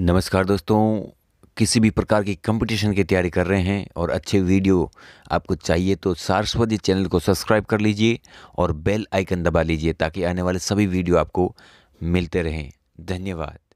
नमस्कार दोस्तों किसी भी प्रकार की कंपटीशन की तैयारी कर रहे हैं और अच्छे वीडियो आपको चाहिए तो सारस्वती चैनल को सब्सक्राइब कर लीजिए और बेल आइकन दबा लीजिए ताकि आने वाले सभी वीडियो आपको मिलते रहें धन्यवाद